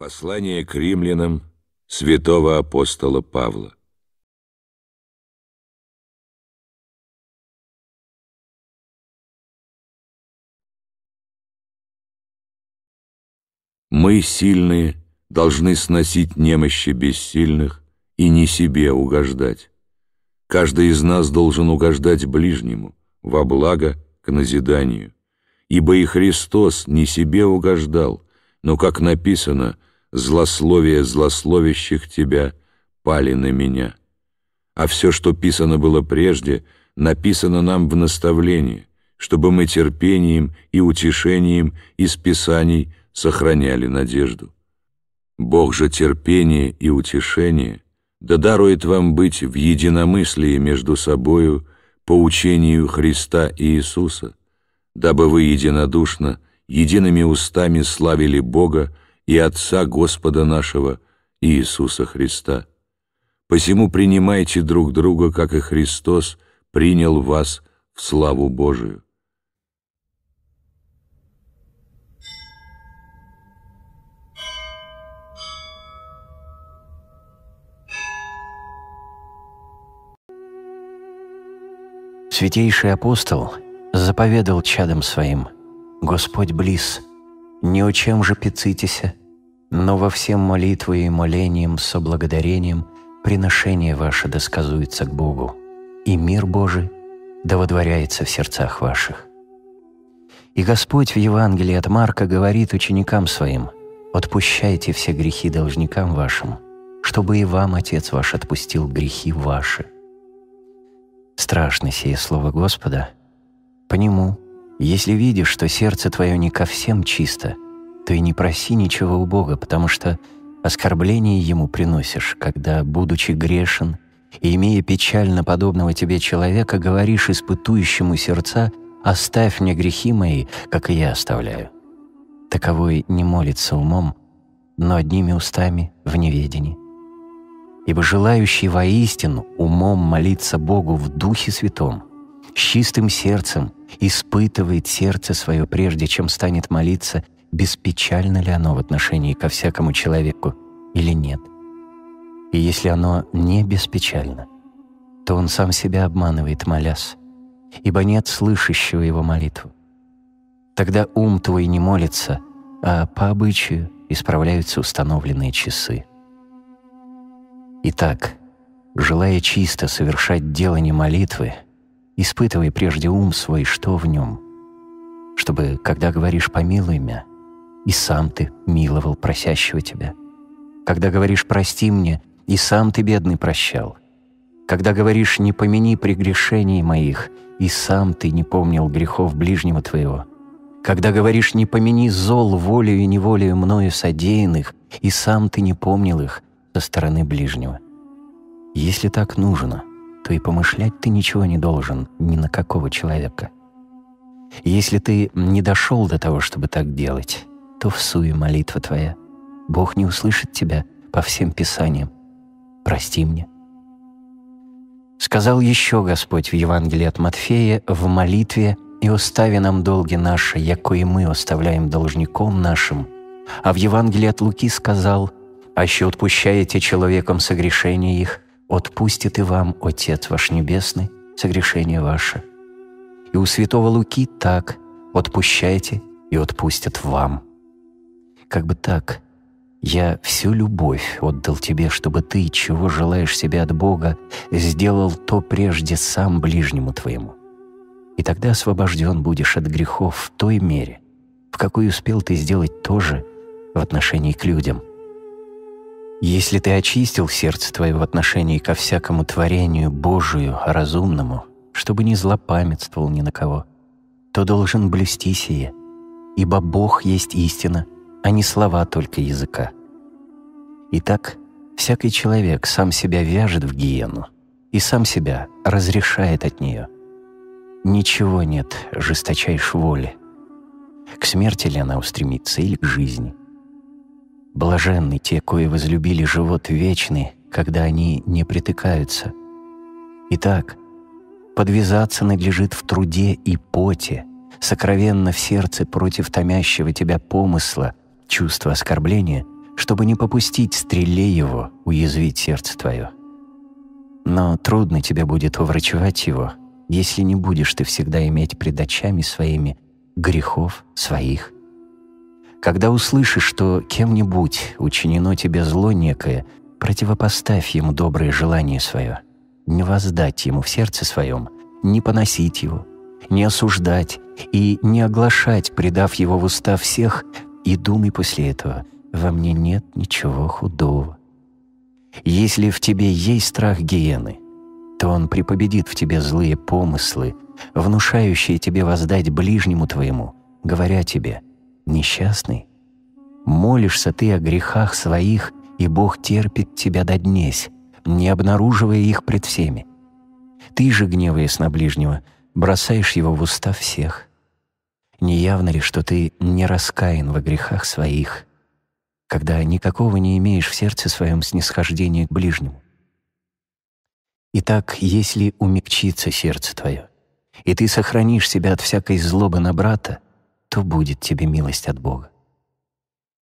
Послание к римлянам святого апостола Павла. Мы, сильные, должны сносить немощи бессильных и не себе угождать. Каждый из нас должен угождать ближнему во благо к назиданию, ибо и Христос не себе угождал, но, как написано, — злословия злословящих тебя пали на меня. А все, что писано было прежде, написано нам в наставлении, чтобы мы терпением и утешением из Писаний сохраняли надежду. Бог же терпение и утешение да дарует вам быть в единомыслии между собою по учению Христа и Иисуса, дабы вы единодушно, едиными устами славили Бога и Отца Господа нашего Иисуса Христа. Посему принимайте друг друга, как и Христос принял вас в славу Божию. Святейший апостол заповедал чадом своим, «Господь близ, не о чем же пицитеся, но во всем молитвы и молением со благодарением приношение ваше досказуется к Богу, и мир Божий да водворяется в сердцах ваших. И Господь в Евангелии от Марка говорит ученикам своим, «Отпущайте все грехи должникам вашим, чтобы и вам Отец ваш отпустил грехи ваши». Страшно сие слово Господа, по нему если видишь, что сердце твое не ко всем чисто, то и не проси ничего у Бога, потому что оскорбление Ему приносишь, когда, будучи грешен и имея печально подобного тебе человека, говоришь испытующему сердца «Оставь мне грехи мои, как и я оставляю». Таковой не молится умом, но одними устами в неведении. Ибо желающий воистину умом молиться Богу в Духе Святом — с чистым сердцем испытывает сердце свое, прежде чем станет молиться, беспечально ли оно в отношении ко всякому человеку или нет. И если оно не беспечально, то он сам себя обманывает, молясь, ибо нет слышащего его молитву. Тогда ум твой не молится, а по обычаю исправляются установленные часы. Итак, желая чисто совершать дело не молитвы — Испытывай прежде ум свой, что в нем, чтобы, когда говоришь «помилуй меня», и сам ты миловал просящего тебя. Когда говоришь «прости мне», и сам ты, бедный, прощал. Когда говоришь «не помяни прегрешений моих», и сам ты не помнил грехов ближнего твоего. Когда говоришь «не помяни зол волею и неволею мною содеянных», и сам ты не помнил их со стороны ближнего. Если так нужно — то и помышлять ты ничего не должен, ни на какого человека. Если ты не дошел до того, чтобы так делать, то всуе молитва твоя. Бог не услышит тебя по всем писаниям. Прости мне. Сказал еще Господь в Евангелии от Матфея в молитве «И остави нам долги наши, яко мы оставляем должником нашим». А в Евангелии от Луки сказал а еще отпущаете человеком согрешение их, отпустит и вам, Отец ваш Небесный, согрешение ваше. И у святого Луки так «отпущайте и отпустят вам». Как бы так, «Я всю любовь отдал тебе, чтобы ты, чего желаешь себе от Бога, сделал то прежде сам ближнему твоему. И тогда освобожден будешь от грехов в той мере, в какой успел ты сделать то же в отношении к людям» Если ты очистил сердце твое в отношении ко всякому творению Божию, разумному, чтобы не злопамятствовал ни на кого, то должен блюсти сие, ибо Бог есть истина, а не слова только языка. Итак, всякий человек сам себя вяжет в гиену и сам себя разрешает от нее. Ничего нет жесточайшей воли. К смерти ли она устремится или к жизни? Блаженны те, кои возлюбили живот вечный, когда они не притыкаются. Итак, подвязаться надлежит в труде и поте, сокровенно в сердце против томящего тебя помысла, чувства оскорбления, чтобы не попустить стреле его уязвить сердце твое. Но трудно тебе будет уврачевать его, если не будешь ты всегда иметь пред очами своими грехов своих когда услышишь, что кем-нибудь учинено тебе зло некое, противопоставь ему доброе желание свое, не воздать ему в сердце своем, не поносить его, не осуждать и не оглашать, предав его в уста всех, и думай после этого, во мне нет ничего худого. Если в тебе есть страх гиены, то он припобедит в тебе злые помыслы, внушающие тебе воздать ближнему твоему, говоря тебе – несчастный? Молишься ты о грехах своих, и Бог терпит тебя до днесь, не обнаруживая их пред всеми. Ты же, гневаясь на ближнего, бросаешь его в уста всех. Не явно ли, что ты не раскаян во грехах своих, когда никакого не имеешь в сердце своем снисхождения к ближнему? Итак, если умягчится сердце твое, и ты сохранишь себя от всякой злобы на брата, то будет тебе милость от Бога.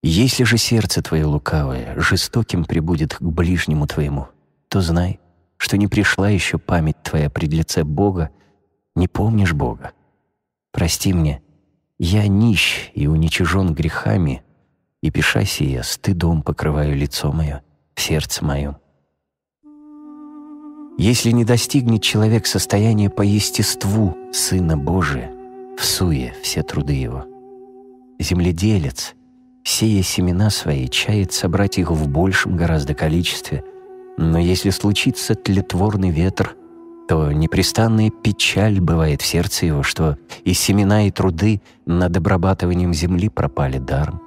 Если же сердце твое лукавое жестоким прибудет к ближнему твоему, то знай, что не пришла еще память твоя пред лице Бога, не помнишь Бога. Прости мне, я нищ и уничижен грехами, и пиша сия стыдом покрываю лицо мое, сердце моем. Если не достигнет человек состояния по естеству Сына Божия, в суе все труды его. Земледелец, сея семена свои, чает собрать их в большем гораздо количестве, но если случится тлетворный ветр, то непрестанная печаль бывает в сердце его, что и семена, и труды над обрабатыванием земли пропали даром.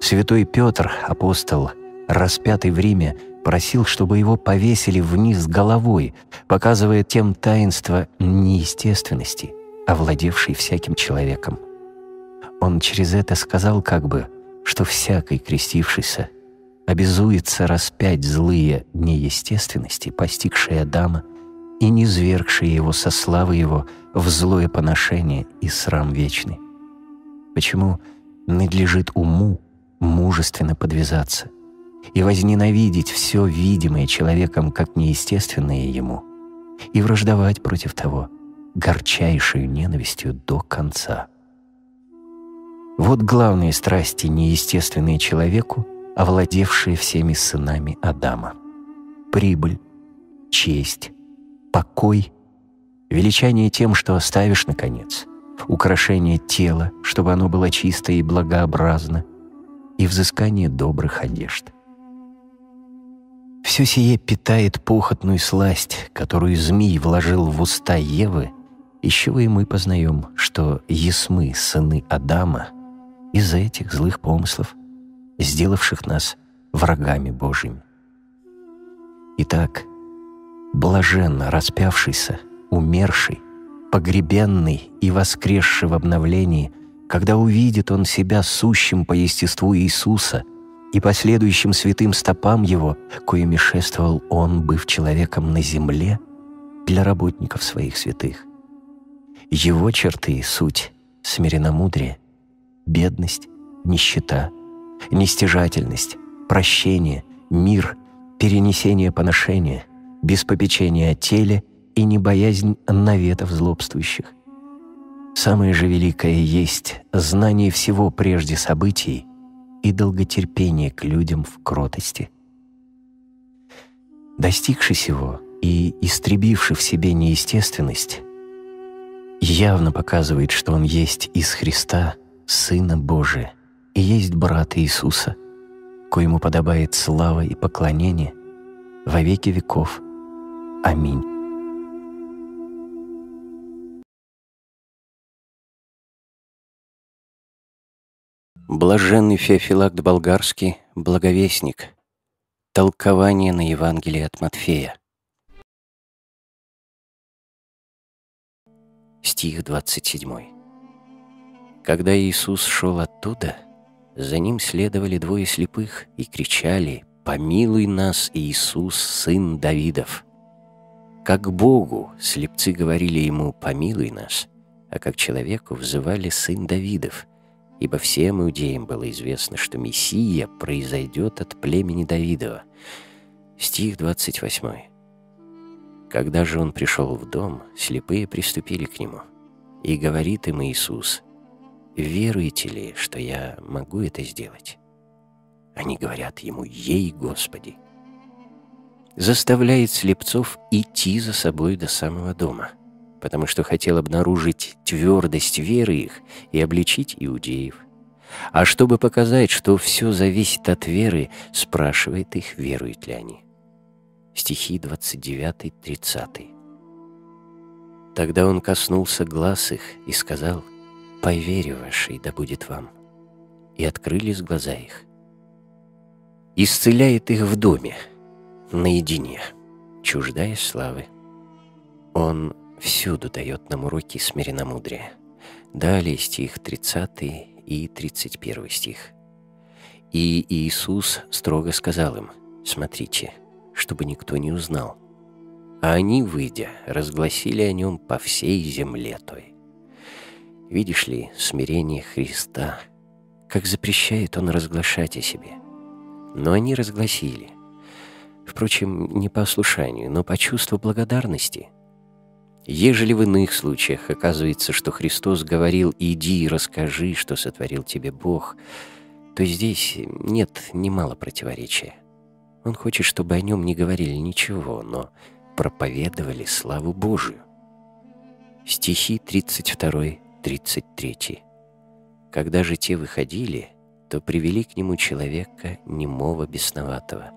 Святой Петр, апостол, распятый в Риме, просил, чтобы его повесили вниз головой, показывая тем таинство неестественности – овладевший всяким человеком. Он через это сказал как бы, что всякий крестившийся обязуется распять злые неестественности, постигшие Адама, и низвергшие его со славы его в злое поношение и срам вечный. Почему надлежит уму мужественно подвязаться и возненавидеть все видимое человеком как неестественное ему и враждовать против того – горчайшей ненавистью до конца. Вот главные страсти, неестественные человеку, овладевшие всеми сынами Адама. Прибыль, честь, покой, величание тем, что оставишь наконец, украшение тела, чтобы оно было чисто и благообразно, и взыскание добрых одежд. Все сие питает похотную сласть, которую змей вложил в уста Евы — из чего и мы познаем, что есмы сыны Адама из-за этих злых помыслов, сделавших нас врагами Божьими. Итак, блаженно распявшийся, умерший, погребенный и воскресший в обновлении, когда увидит он себя сущим по естеству Иисуса и последующим святым стопам его, коими шествовал он, быв человеком на земле, для работников своих святых. Его черты и суть — смиренномудрие, бедность, нищета, нестяжательность, прощение, мир, перенесение поношения, беспопечение о теле и небоязнь наветов злобствующих. Самое же великое есть знание всего прежде событий и долготерпение к людям в кротости. Достигши сего и истребивши в себе неестественность, явно показывает, что он есть из Христа, Сына Божия, и есть брат Иисуса, коему подобает слава и поклонение во веки веков. Аминь. Блаженный Феофилакт Болгарский, Благовестник. Толкование на Евангелие от Матфея. стих 27. Когда Иисус шел оттуда, за ним следовали двое слепых и кричали «Помилуй нас, Иисус, сын Давидов!» Как Богу слепцы говорили ему «Помилуй нас», а как человеку взывали «Сын Давидов», ибо всем иудеям было известно, что Мессия произойдет от племени Давидова. Стих 28. Когда же он пришел в дом, слепые приступили к нему. И говорит им Иисус, «Веруете ли, что я могу это сделать?» Они говорят ему, «Ей, Господи!» Заставляет слепцов идти за собой до самого дома, потому что хотел обнаружить твердость веры их и обличить иудеев. А чтобы показать, что все зависит от веры, спрашивает их, веруют ли они стихи 29-30. Тогда он коснулся глаз их и сказал, «Пой вашей, да будет вам». И открылись глаза их. Исцеляет их в доме, наедине, чуждая славы. Он всюду дает нам уроки смиренномудрия. Далее стих 30 и 31 стих. И Иисус строго сказал им, «Смотрите, чтобы никто не узнал. А они, выйдя, разгласили о нем по всей земле той. Видишь ли, смирение Христа, как запрещает он разглашать о себе. Но они разгласили. Впрочем, не по ослушанию, но по чувству благодарности – Ежели в иных случаях оказывается, что Христос говорил «иди и расскажи, что сотворил тебе Бог», то здесь нет немало противоречия. Он хочет, чтобы о нем не говорили ничего, но проповедовали славу Божию. Стихи 32-33. Когда же те выходили, то привели к нему человека немого бесноватого.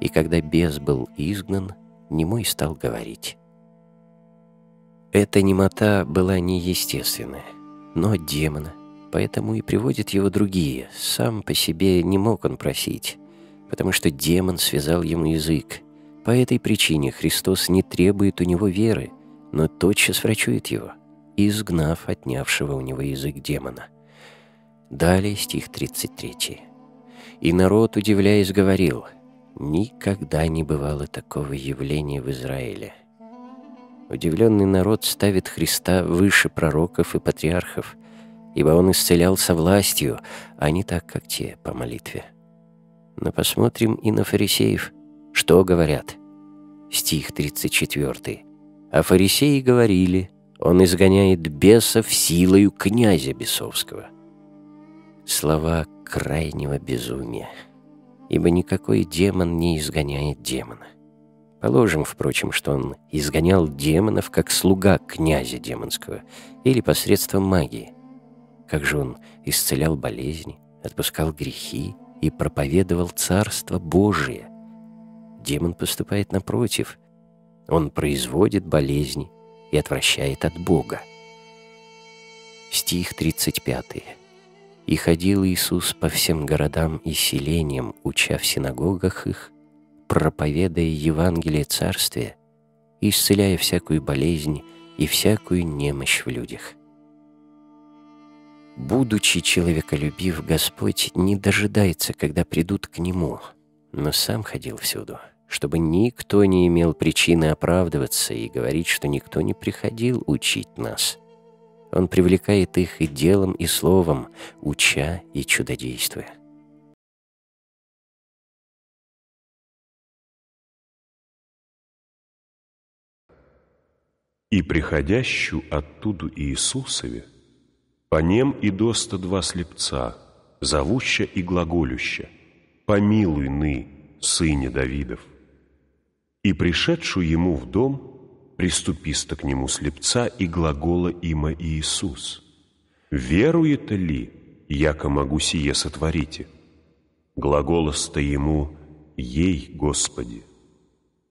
И когда бес был изгнан, немой стал говорить. Эта немота была неестественная, но от демона, поэтому и приводят его другие. Сам по себе не мог он просить, потому что демон связал ему язык. По этой причине Христос не требует у него веры, но тотчас врачует его, изгнав отнявшего у него язык демона. Далее стих 33. «И народ, удивляясь, говорил, «Никогда не бывало такого явления в Израиле». Удивленный народ ставит Христа выше пророков и патриархов, ибо он исцелялся властью, а не так, как те по молитве но посмотрим и на фарисеев, что говорят. Стих 34. «А фарисеи говорили, он изгоняет бесов силою князя бесовского». Слова крайнего безумия, ибо никакой демон не изгоняет демона. Положим, впрочем, что он изгонял демонов как слуга князя демонского или посредством магии. Как же он исцелял болезни, отпускал грехи, и проповедовал Царство Божие. Демон поступает напротив. Он производит болезни и отвращает от Бога. Стих 35. «И ходил Иисус по всем городам и селениям, уча в синагогах их, проповедуя Евангелие Царствия, исцеляя всякую болезнь и всякую немощь в людях». Будучи человеколюбив, Господь не дожидается, когда придут к Нему, но сам ходил всюду, чтобы никто не имел причины оправдываться и говорить, что никто не приходил учить нас. Он привлекает их и делом, и словом, уча и чудодействуя. И приходящую оттуда Иисусове по нем и доста два слепца, зовуща и глаголюща. Помилуй ны, сыне Давидов. И пришедшую ему в дом, приступисто к нему слепца и глагола има Иисус. Верует ли, яко могу сие сотворите? Глаголоста ему «Ей, Господи».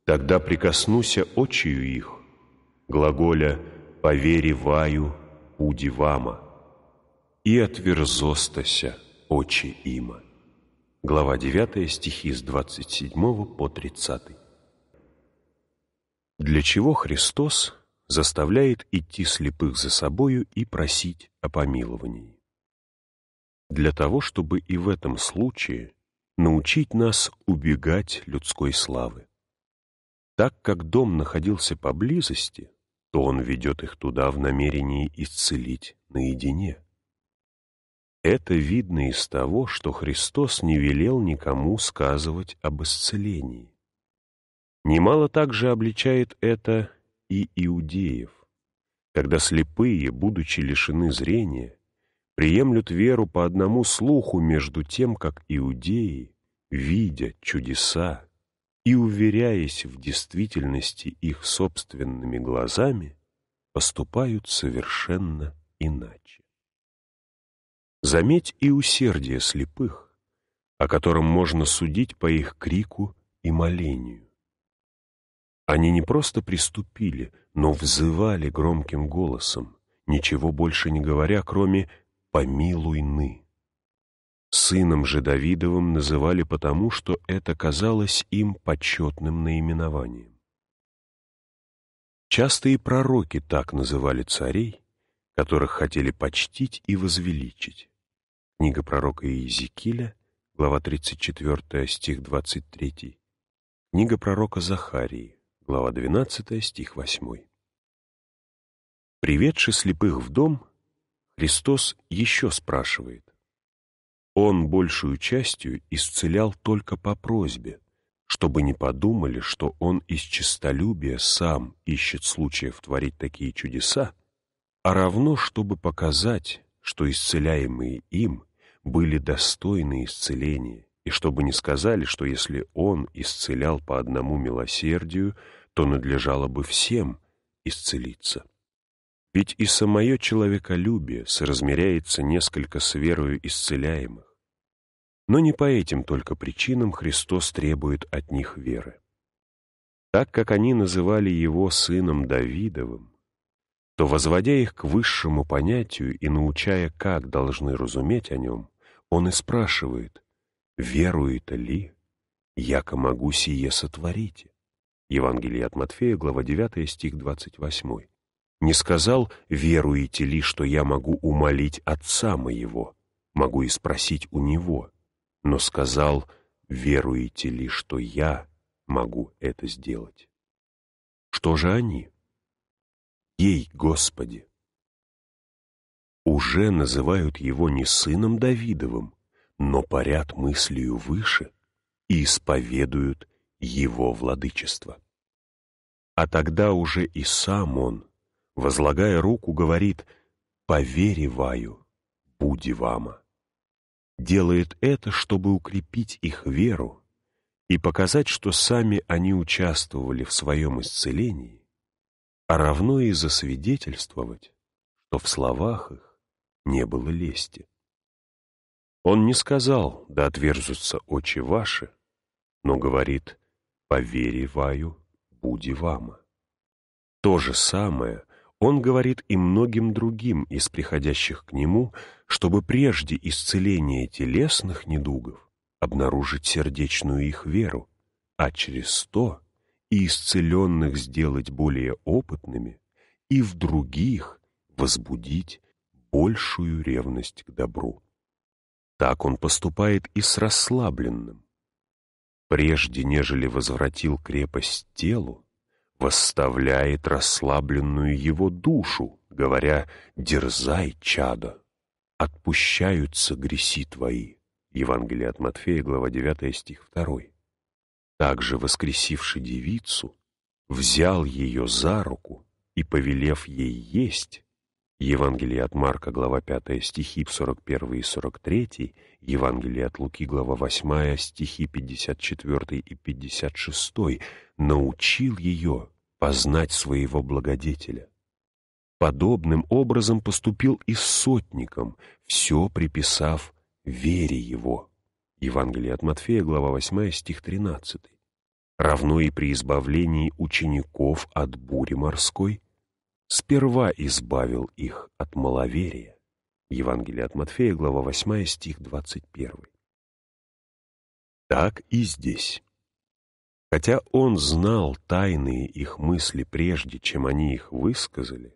Тогда прикоснуся очию их, глаголя «Повери ваю, вама» и отверзостася очи има». Глава 9, стихи с 27 по 30. Для чего Христос заставляет идти слепых за собою и просить о помиловании? Для того, чтобы и в этом случае научить нас убегать людской славы. Так как дом находился поблизости, то он ведет их туда в намерении исцелить наедине. Это видно из того, что Христос не велел никому сказывать об исцелении. Немало также обличает это и иудеев, когда слепые, будучи лишены зрения, приемлют веру по одному слуху между тем, как иудеи, видя чудеса и уверяясь в действительности их собственными глазами, поступают совершенно иначе. Заметь и усердие слепых, о котором можно судить по их крику и молению. Они не просто приступили, но взывали громким голосом, ничего больше не говоря, кроме помилуйны. ны». Сыном же Давидовым называли потому, что это казалось им почетным наименованием. Часто и пророки так называли царей, которых хотели почтить и возвеличить. Книга пророка Иезекииля, глава 34, стих 23. Книга пророка Захарии, глава 12, стих 8. Приведши слепых в дом, Христос еще спрашивает. Он большую частью исцелял только по просьбе, чтобы не подумали, что он из честолюбия сам ищет случаев творить такие чудеса, а равно, чтобы показать, что исцеляемые им были достойны исцеления, и чтобы не сказали, что если Он исцелял по одному милосердию, то надлежало бы всем исцелиться. Ведь и самое человеколюбие соразмеряется несколько с верою исцеляемых. Но не по этим только причинам Христос требует от них веры. Так как они называли его сыном Давидовым, то возводя их к высшему понятию и научая, как должны разуметь о нем, он и спрашивает, «Верует ли? Яко могу сие сотворить? Евангелие от Матфея, глава 9, стих 28. «Не сказал, веруете ли, что я могу умолить Отца моего, могу и спросить у Него, но сказал, веруете ли, что я могу это сделать?» Что же они? ей, Господи! Уже называют его не сыном Давидовым, но парят мыслью выше и исповедуют его владычество. А тогда уже и сам он, возлагая руку, говорит «Повериваю, буди вама». Делает это, чтобы укрепить их веру и показать, что сами они участвовали в своем исцелении, а равно и засвидетельствовать, что в словах их не было лести. Он не сказал «да отверзутся очи ваши», но говорит «повериваю, буди вама». То же самое он говорит и многим другим из приходящих к нему, чтобы прежде исцеления телесных недугов обнаружить сердечную их веру, а через то — и исцеленных сделать более опытными, и в других возбудить большую ревность к добру. Так он поступает и с расслабленным. Прежде нежели возвратил крепость телу, восставляет расслабленную его душу, говоря «Дерзай, чадо! Отпущаются греси твои!» Евангелие от Матфея, глава 9, стих 2 также воскресивший девицу, взял ее за руку и, повелев ей есть, Евангелие от Марка, глава 5, стихи 41 и 43, Евангелие от Луки, глава 8, стихи 54 и 56, научил ее познать своего благодетеля. Подобным образом поступил и с сотником, все приписав вере его. Евангелие от Матфея, глава 8, стих 13. Равно и при избавлении учеников от бури морской сперва избавил их от маловерия. Евангелие от Матфея, глава 8, стих 21. Так и здесь. Хотя он знал тайные их мысли прежде, чем они их высказали,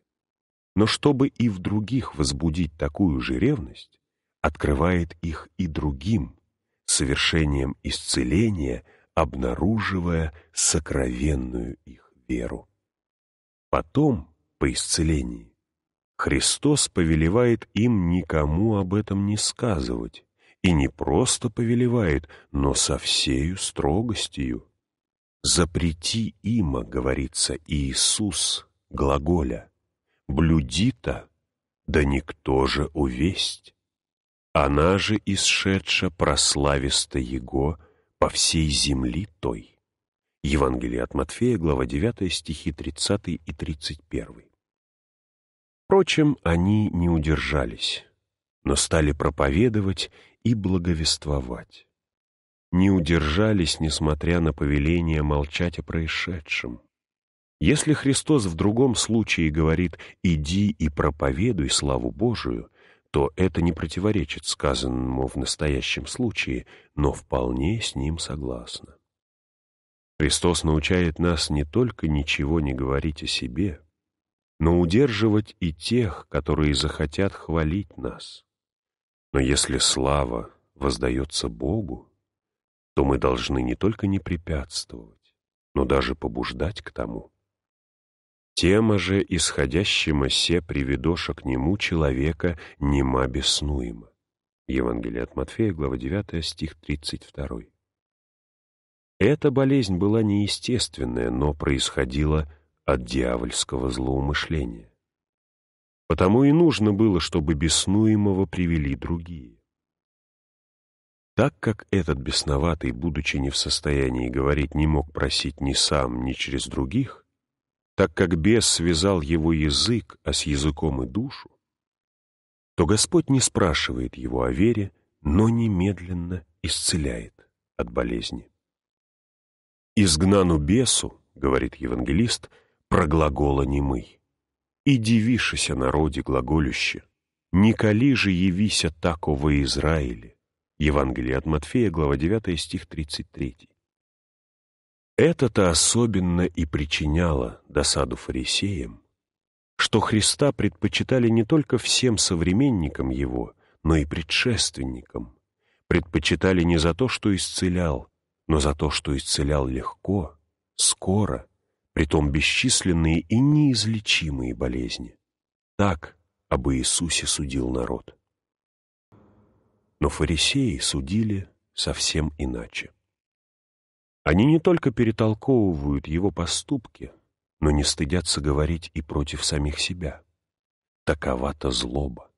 но чтобы и в других возбудить такую же ревность, открывает их и другим, совершением исцеления, обнаруживая сокровенную их веру. Потом, по исцелении, Христос повелевает им никому об этом не сказывать, и не просто повелевает, но со всею строгостью. «Запрети има», — говорится Иисус, глаголя, «блюди-то, да никто же увесть». Она же исшедша прослависто Его по всей земли той. Евангелие от Матфея, глава 9, стихи 30 и 31. Впрочем, они не удержались, но стали проповедовать и благовествовать. Не удержались, несмотря на повеление молчать о происшедшем. Если Христос в другом случае говорит «иди и проповедуй славу Божию», что это не противоречит сказанному в настоящем случае, но вполне с ним согласно. Христос научает нас не только ничего не говорить о себе, но удерживать и тех, которые захотят хвалить нас. Но если слава воздается Богу, то мы должны не только не препятствовать, но даже побуждать к тому. Тема же исходящима се приведоша к нему человека нема беснуема. Евангелие от Матфея, глава 9, стих 32. Эта болезнь была неестественная, но происходила от дьявольского злоумышления. Потому и нужно было, чтобы беснуемого привели другие. Так как этот бесноватый, будучи не в состоянии говорить, не мог просить ни сам, ни через других, так как бес связал его язык, а с языком и душу, то Господь не спрашивает его о вере, но немедленно исцеляет от болезни. «Изгнану бесу, — говорит евангелист, — проглагола немый. И дивишися народе глаголюще, не коли же явися такого Израиле». Евангелие от Матфея, глава 9, стих 33. Это-то особенно и причиняло досаду фарисеям, что Христа предпочитали не только всем современникам Его, но и предшественникам. Предпочитали не за то, что исцелял, но за то, что исцелял легко, скоро, притом бесчисленные и неизлечимые болезни. Так об Иисусе судил народ. Но фарисеи судили совсем иначе. Они не только перетолковывают его поступки, но не стыдятся говорить и против самих себя. Такова-то злоба.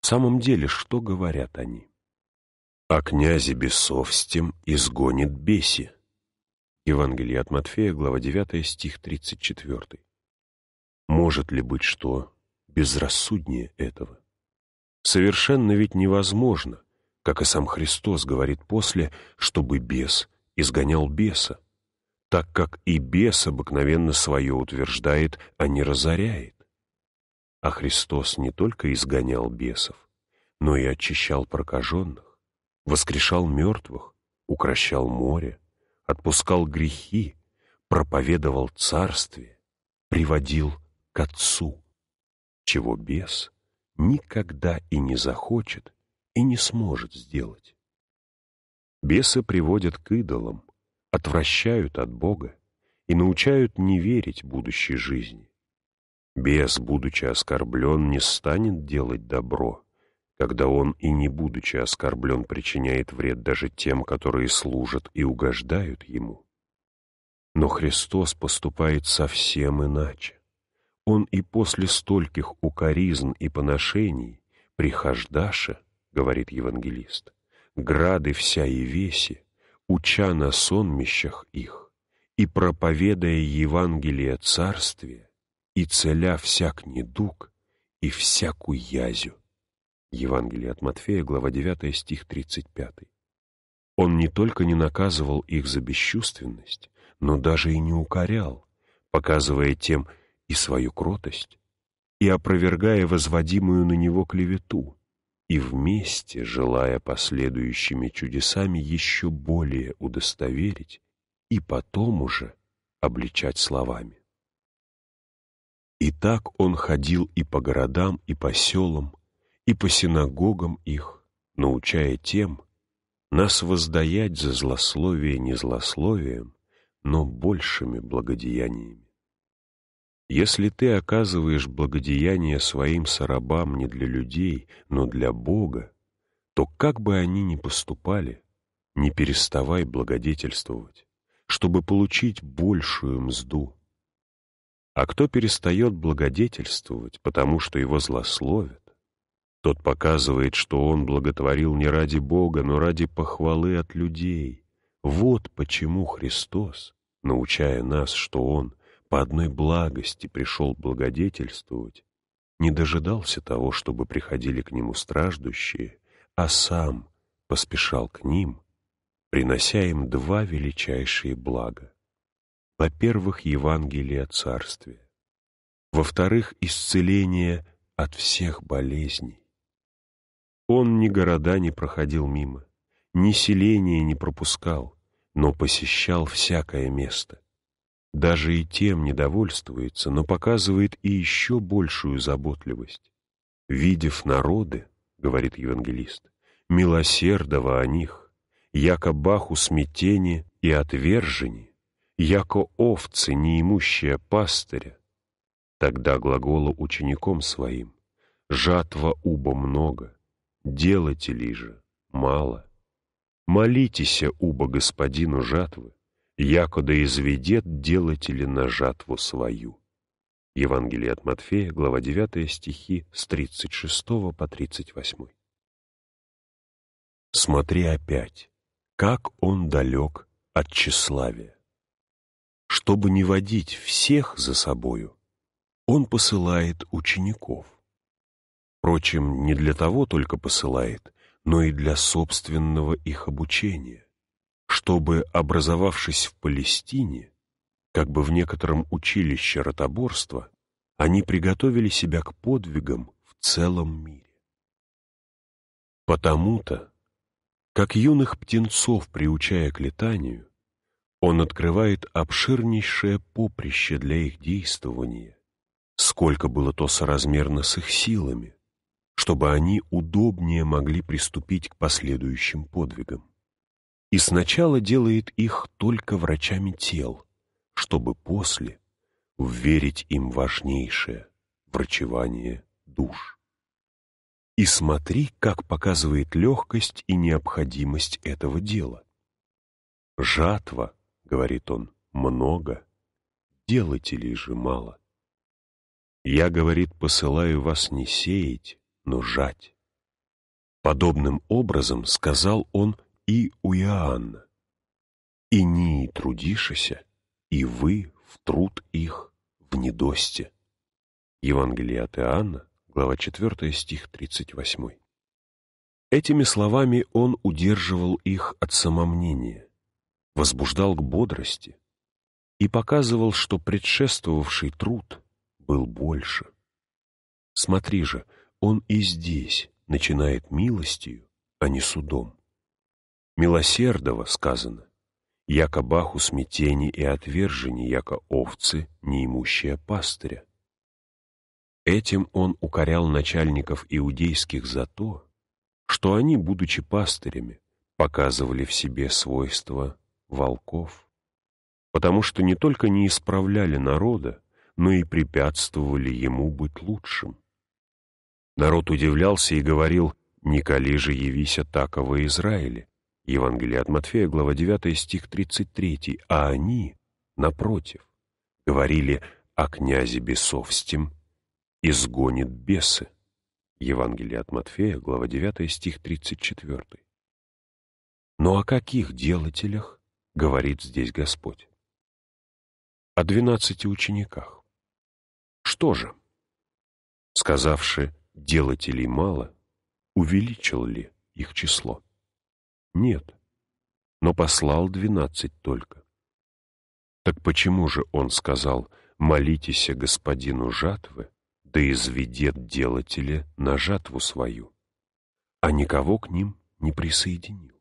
В самом деле, что говорят они? «О князе бесовстем изгонит беси». Евангелие от Матфея, глава 9, стих 34. Может ли быть что безрассуднее этого? Совершенно ведь невозможно, как и сам Христос говорит после, чтобы бес изгонял беса, так как и бес обыкновенно свое утверждает, а не разоряет. А Христос не только изгонял бесов, но и очищал прокаженных, воскрешал мертвых, укращал море, отпускал грехи, проповедовал царствие, приводил к Отцу, чего бес никогда и не захочет и не сможет сделать. Бесы приводят к идолам, отвращают от Бога и научают не верить будущей жизни. Бес, будучи оскорблен, не станет делать добро, когда он и не будучи оскорблен причиняет вред даже тем, которые служат и угождают ему. Но Христос поступает совсем иначе. Он и после стольких укоризн и поношений, прихождаше, говорит евангелист, грады вся и веси, уча на сонмищах их, и проповедая Евангелие Царствия, и целя всяк недуг и всякую язю. Евангелие от Матфея, глава 9, стих 35. Он не только не наказывал их за бесчувственность, но даже и не укорял, показывая тем и свою кротость, и опровергая возводимую на него клевету, и вместе, желая последующими чудесами еще более удостоверить и потом уже обличать словами. И так он ходил и по городам, и по селам, и по синагогам их, научая тем, нас воздаять за злословие не злословием, но большими благодеяниями. Если ты оказываешь благодеяние своим сарабам не для людей, но для Бога, то как бы они ни поступали, не переставай благодетельствовать, чтобы получить большую мзду. А кто перестает благодетельствовать, потому что его злословят, тот показывает, что он благотворил не ради Бога, но ради похвалы от людей. Вот почему Христос, научая нас, что Он — по одной благости пришел благодетельствовать, не дожидался того, чтобы приходили к нему страждущие, а сам поспешал к ним, принося им два величайшие блага. Во-первых, Евангелие о Царстве, Во-вторых, исцеление от всех болезней. Он ни города не проходил мимо, ни селения не пропускал, но посещал всякое место, даже и тем недовольствуется, но показывает и еще большую заботливость. «Видев народы, — говорит евангелист, — милосердово о них, яко баху смятени и отвержени, яко овцы, неимущие пастыря, тогда глагола учеником своим, жатва уба много, делателей же мало. Молитесь, уба господину жатвы, якуда изведет делатели на жатву свою». Евангелие от Матфея, глава 9, стихи с 36 по 38. Смотри опять, как он далек от тщеславия. Чтобы не водить всех за собою, он посылает учеников. Впрочем, не для того только посылает, но и для собственного их обучения чтобы, образовавшись в Палестине, как бы в некотором училище ротоборства, они приготовили себя к подвигам в целом мире. Потому-то, как юных птенцов приучая к летанию, он открывает обширнейшее поприще для их действования, сколько было то соразмерно с их силами, чтобы они удобнее могли приступить к последующим подвигам и сначала делает их только врачами тел, чтобы после уверить им важнейшее – врачевание душ. И смотри, как показывает легкость и необходимость этого дела. «Жатва», — говорит он, — «много, делателей же мало». «Я, — говорит, — посылаю вас не сеять, но жать». Подобным образом сказал он и у Уиан. И не трудишися, и вы в труд их в недосте. Евангелие от Иоанна, глава 4, стих 38. Этими словами он удерживал их от самомнения, возбуждал к бодрости и показывал, что предшествовавший труд был больше. Смотри же, он и здесь начинает милостью, а не судом. Милосердого сказано, яко баху смятени и отвержени, яко овцы, неимущие пастыря. Этим он укорял начальников иудейских за то, что они, будучи пастырями, показывали в себе свойства волков, потому что не только не исправляли народа, но и препятствовали ему быть лучшим. Народ удивлялся и говорил, «Николи же явися таково Израиле, Евангелие от Матфея, глава 9, стих 33. А они, напротив, говорили о князе бесовстем, изгонит бесы. Евангелие от Матфея, глава 9, стих 34. Но «Ну о каких делателях говорит здесь Господь? О двенадцати учениках. Что же? Сказавши «делателей мало», увеличил ли их число? Нет. Но послал двенадцать только. Так почему же он сказал «молитесь господину жатвы, да изведет делателя на жатву свою», а никого к ним не присоединил?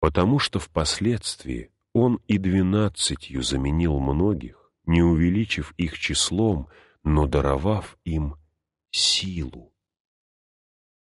Потому что впоследствии он и двенадцатью заменил многих, не увеличив их числом, но даровав им силу